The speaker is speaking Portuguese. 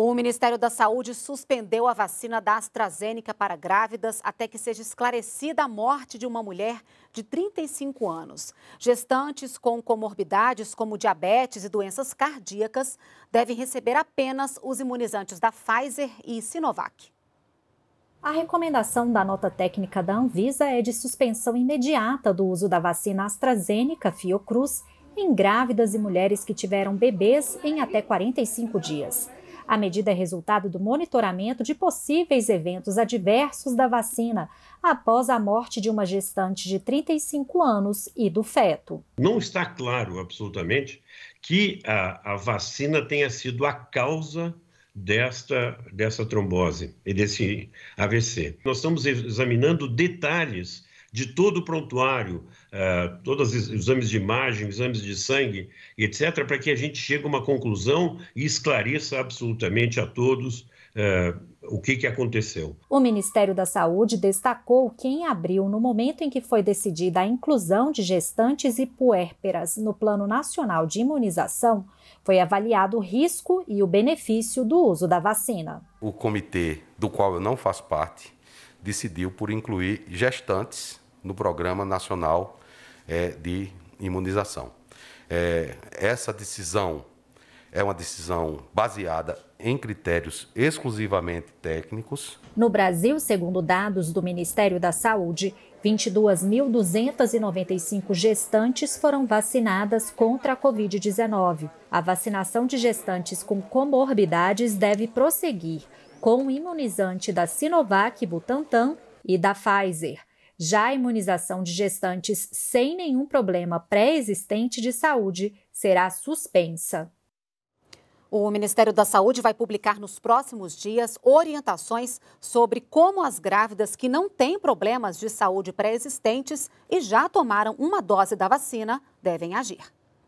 O Ministério da Saúde suspendeu a vacina da AstraZeneca para grávidas até que seja esclarecida a morte de uma mulher de 35 anos. Gestantes com comorbidades como diabetes e doenças cardíacas devem receber apenas os imunizantes da Pfizer e Sinovac. A recomendação da nota técnica da Anvisa é de suspensão imediata do uso da vacina AstraZeneca Fiocruz em grávidas e mulheres que tiveram bebês em até 45 dias. A medida é resultado do monitoramento de possíveis eventos adversos da vacina após a morte de uma gestante de 35 anos e do feto. Não está claro absolutamente que a, a vacina tenha sido a causa desta, dessa trombose e desse AVC. Nós estamos examinando detalhes de todo o prontuário, eh, todos os exames de imagem, exames de sangue, etc., para que a gente chegue a uma conclusão e esclareça absolutamente a todos eh, o que, que aconteceu. O Ministério da Saúde destacou que em abril, no momento em que foi decidida a inclusão de gestantes e puérperas no Plano Nacional de Imunização, foi avaliado o risco e o benefício do uso da vacina. O comitê, do qual eu não faço parte, decidiu por incluir gestantes no Programa Nacional é, de Imunização. É, essa decisão é uma decisão baseada em critérios exclusivamente técnicos. No Brasil, segundo dados do Ministério da Saúde, 22.295 gestantes foram vacinadas contra a Covid-19. A vacinação de gestantes com comorbidades deve prosseguir com o imunizante da Sinovac Butantan e da Pfizer. Já a imunização de gestantes sem nenhum problema pré-existente de saúde será suspensa. O Ministério da Saúde vai publicar nos próximos dias orientações sobre como as grávidas que não têm problemas de saúde pré-existentes e já tomaram uma dose da vacina devem agir.